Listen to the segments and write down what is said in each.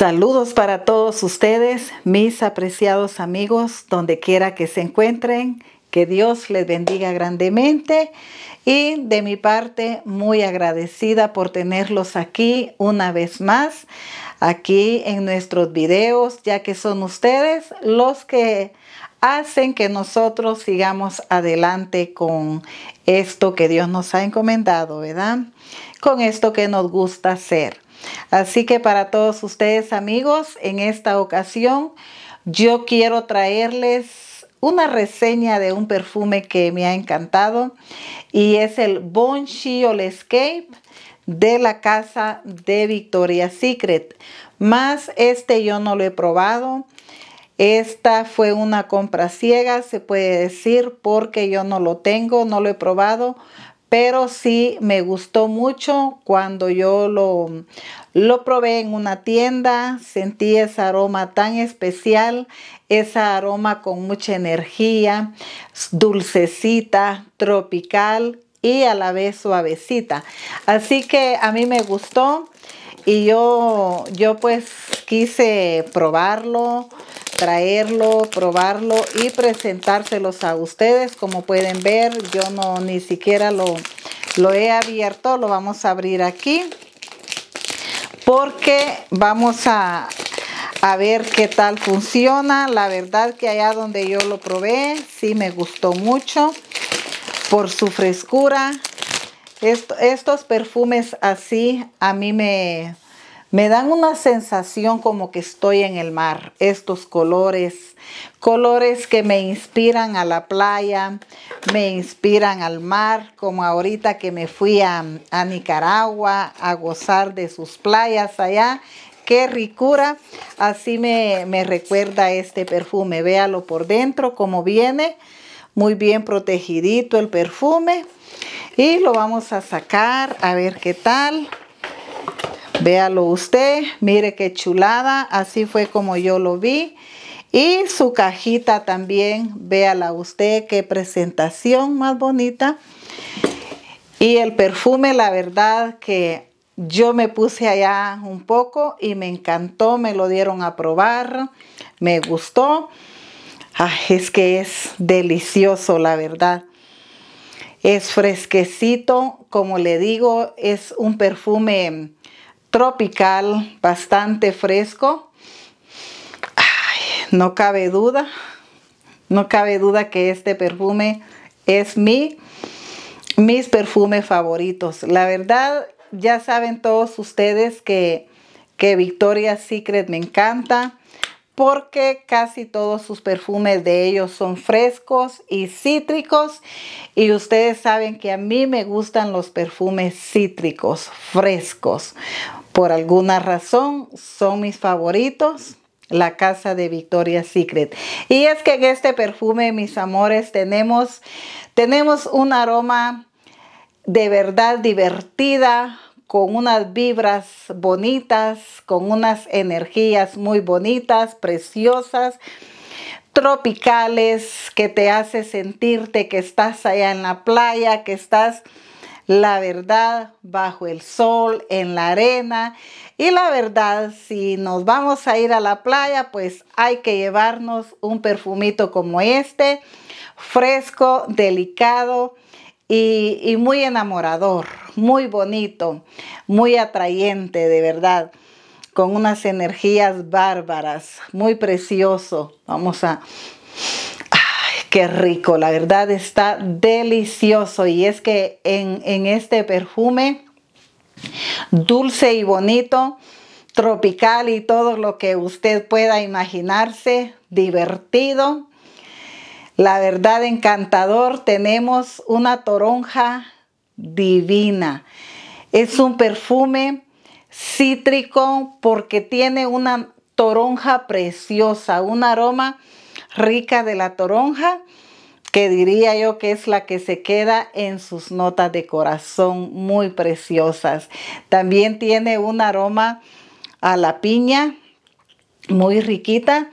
Saludos para todos ustedes, mis apreciados amigos, donde quiera que se encuentren. Que Dios les bendiga grandemente y de mi parte muy agradecida por tenerlos aquí una vez más, aquí en nuestros videos, ya que son ustedes los que hacen que nosotros sigamos adelante con esto que Dios nos ha encomendado, ¿verdad? Con esto que nos gusta hacer. Así que para todos ustedes amigos, en esta ocasión yo quiero traerles una reseña de un perfume que me ha encantado y es el Bon All Escape de la casa de Victoria Secret. Más este yo no lo he probado. Esta fue una compra ciega, se puede decir, porque yo no lo tengo, no lo he probado, pero sí me gustó mucho cuando yo lo, probé en una tienda, sentí ese aroma tan especial, ese aroma con mucha energía, dulcecita, tropical y a la vez suavecita. Así que a mí me gustó y yo, yo pues quise probarlo, traerlo, probarlo y presentárselos a ustedes. Como pueden ver, yo no ni siquiera lo, lo he abierto, lo vamos a abrir aquí porque vamos a, ver qué tal funciona. La verdad que allá donde yo lo probé, sí me gustó mucho por su frescura. estos perfumes así a mí me, me dan una sensación como que estoy en el mar, estos colores, colores que me inspiran a la playa, me inspiran al mar, como ahorita que me fui a, Nicaragua a gozar de sus playas allá, qué ricura. Así me, me, recuerda este perfume. Véalo por dentro como viene. Muy bien protegidito el perfume. Y lo vamos a sacar a ver qué tal. Véalo usted, mire qué chulada, así fue como yo lo vi. Y su cajita también, véala usted, qué presentación más bonita. Y el perfume, la verdad que yo me puse allá un poco y me encantó, me lo dieron a probar, me gustó. es que es delicioso, la verdad. Es fresquecito, como le digo, es un perfume tropical, bastante fresco. no cabe duda, no cabe duda que este perfume es mi, mis perfumes favoritos. La verdad, ya saben todos ustedes que, que Victoria's Secret me encanta porque casi todos sus perfumes de ellos son frescos y cítricos y ustedes saben que a mí me gustan los perfumes cítricos, frescos. Por alguna razón son mis favoritos la casa de Victoria's Secret. Y es que en este perfume, mis amores, tenemos, tenemos un aroma de verdad divertida, con unas vibras bonitas, con unas energías muy bonitas, preciosas, tropicales, que te hace sentirte que estás allá en la playa, que estás, la verdad, bajo el sol, en la arena. Y la verdad, si nos vamos a ir a la playa, pues hay que llevarnos un perfumito como este, fresco, delicado y, muy enamorador muy bonito, muy atrayente, de verdad, con unas energías bárbaras, muy precioso. Vamos a... qué rico! La verdad está delicioso y es que en, en este perfume dulce y bonito, tropical y todo lo que usted pueda imaginarse, divertido. La verdad encantador, tenemos una toronja divina. Es un perfume cítrico porque tiene una toronja preciosa, un aroma rica de la toronja que diría yo que es la que se queda en sus notas de corazón muy preciosas. También tiene un aroma a la piña muy riquita.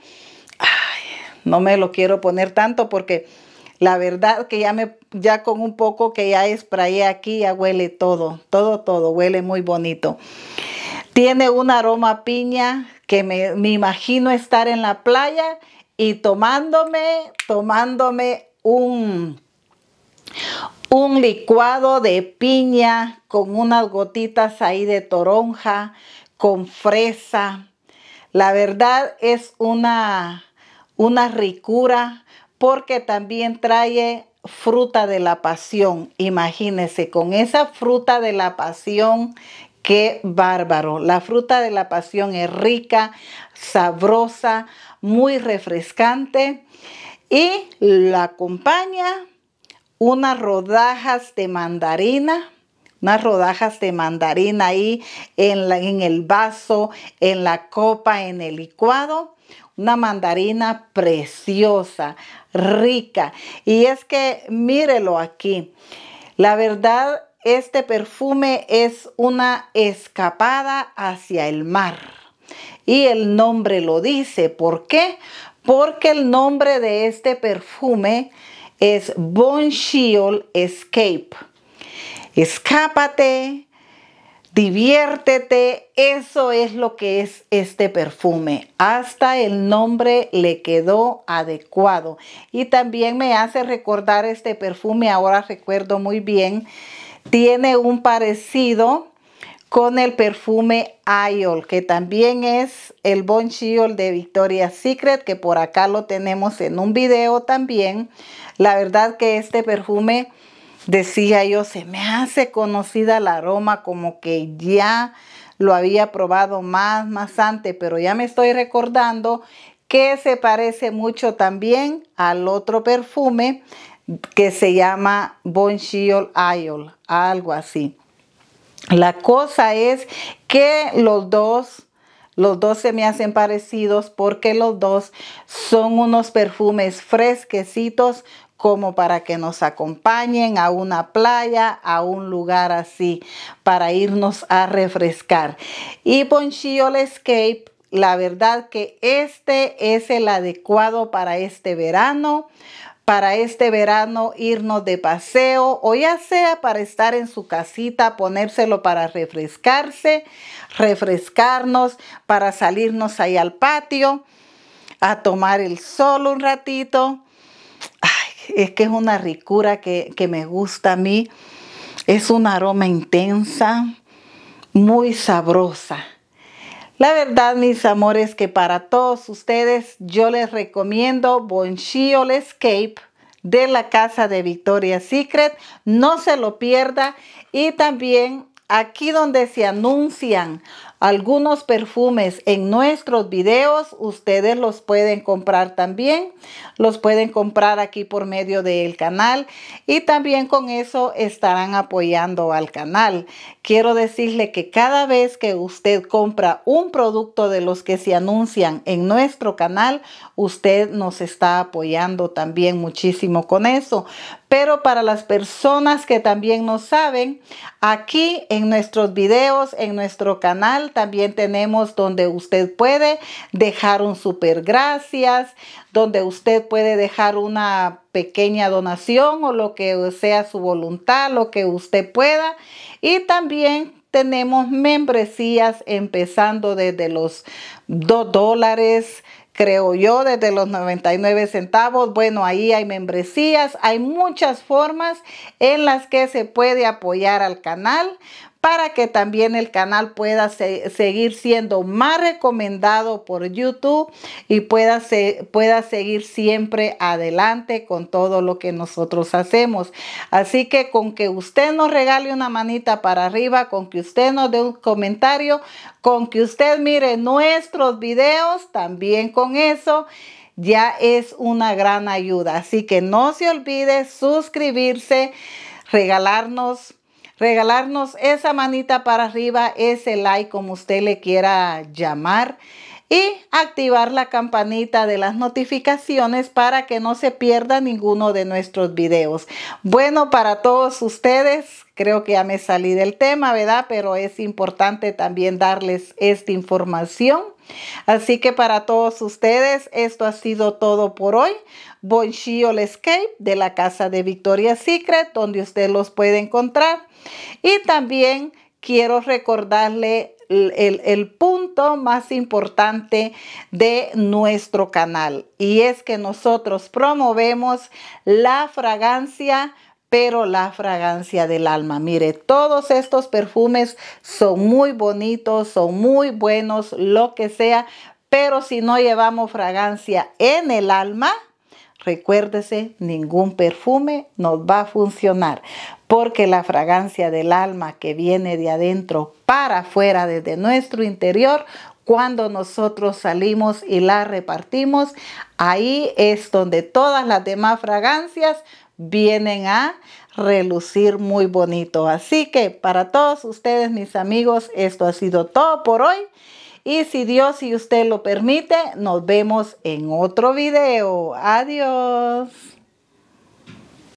no me lo quiero poner tanto porque la verdad que ya me, ya con un poco que ya sprayé aquí, ya huele todo, todo, todo, huele muy bonito. Tiene un aroma piña que me, imagino estar en la playa y tomándome, tomándome un, un licuado de piña con unas gotitas ahí de toronja, con fresa. La verdad es una, una ricura porque también trae fruta de la pasión. Imagínense, con esa fruta de la pasión, qué bárbaro. La fruta de la pasión es rica, sabrosa, muy refrescante y la acompaña unas rodajas de mandarina unas rodajas de mandarina ahí en, el vaso, en la copa, en el licuado. Una mandarina preciosa, rica. Y es que mírelo aquí. La verdad, este perfume es una escapada hacia el mar. Y el nombre lo dice. ¿Por qué? Porque el nombre de este perfume es Bon Escape. Escápate, diviértete, eso es lo que es este perfume. Hasta el nombre le quedó adecuado. Y también me hace recordar este perfume, ahora recuerdo muy bien, tiene un parecido con el perfume Ayol, que también es el Bon de Victoria's Secret, que por acá lo tenemos en un video también. La verdad que este perfume Decía yo, se me hace conocida el aroma como que ya lo había probado más, más antes, pero ya me estoy recordando que se parece mucho también al otro perfume que se llama Bonchiol Ayol, algo así. La cosa es que los dos, los dos se me hacen parecidos porque los dos son unos perfumes fresquecitos como para que nos acompañen a una playa, a un lugar así, para irnos a refrescar. Y Ponchillo Escape, la verdad que este es el adecuado para este verano para este verano irnos de paseo o ya sea para estar en su casita, ponérselo para refrescarse, refrescarnos, para salirnos ahí al patio a tomar el sol un ratito es que es una ricura que, que me gusta a mí. Es un aroma intensa, muy sabrosa. La verdad, mis amores, que para todos ustedes yo les recomiendo Bonchiol Escape de la casa de Victoria Secret. No se lo pierda. Y también Aquí donde se anuncian algunos perfumes en nuestros videos, ustedes los pueden comprar también. Los pueden comprar aquí por medio del canal y también con eso estarán apoyando al canal. Quiero decirle que cada vez que usted compra un producto de los que se anuncian en nuestro canal, usted nos está apoyando también muchísimo con eso. Pero para las personas que también no saben, aquí en nuestros videos, en nuestro canal, también tenemos donde usted puede dejar un super gracias, donde usted puede dejar una pequeña donación o lo que sea su voluntad, lo que usted pueda. Y también tenemos membresías empezando desde los 2 dólares, creo yo, desde los 99 centavos. Bueno, ahí hay membresías, hay muchas formas en las que se puede apoyar al canal para que también el canal pueda seguir siendo más recomendado por YouTube y pueda, pueda seguir siempre adelante con todo lo que nosotros hacemos. Así que con que usted nos regale una manita para arriba, con que usted nos dé un comentario, con que usted mire nuestros videos, también con eso ya es una gran ayuda. Así que no se olvide suscribirse, regalarnos regalarnos esa manita para arriba, ese like como usted le quiera llamar y activar la campanita de las notificaciones para que no se pierda ninguno de nuestros videos. Bueno, para todos ustedes, creo que ya me salí del tema, ¿verdad? Pero es importante también darles esta información Así que para todos ustedes, esto ha sido todo por hoy. Bonchio Escape de la casa de Victoria Secret, donde usted los puede encontrar. Y también quiero recordarle el, el, punto más importante de nuestro canal y es que nosotros promovemos la fragancia pero la fragancia del alma. Mire, todos estos perfumes son muy bonitos, son muy buenos, lo que sea, pero si no llevamos fragancia en el alma, recuérdese, ningún perfume nos va a funcionar, porque la fragancia del alma que viene de adentro para afuera, desde nuestro interior, cuando nosotros salimos y la repartimos, ahí es donde todas las demás fragancias vienen a relucir muy bonito. Así que para todos ustedes, mis amigos, esto ha sido todo por hoy. Y si Dios y usted lo permite, nos vemos en otro video. Adiós.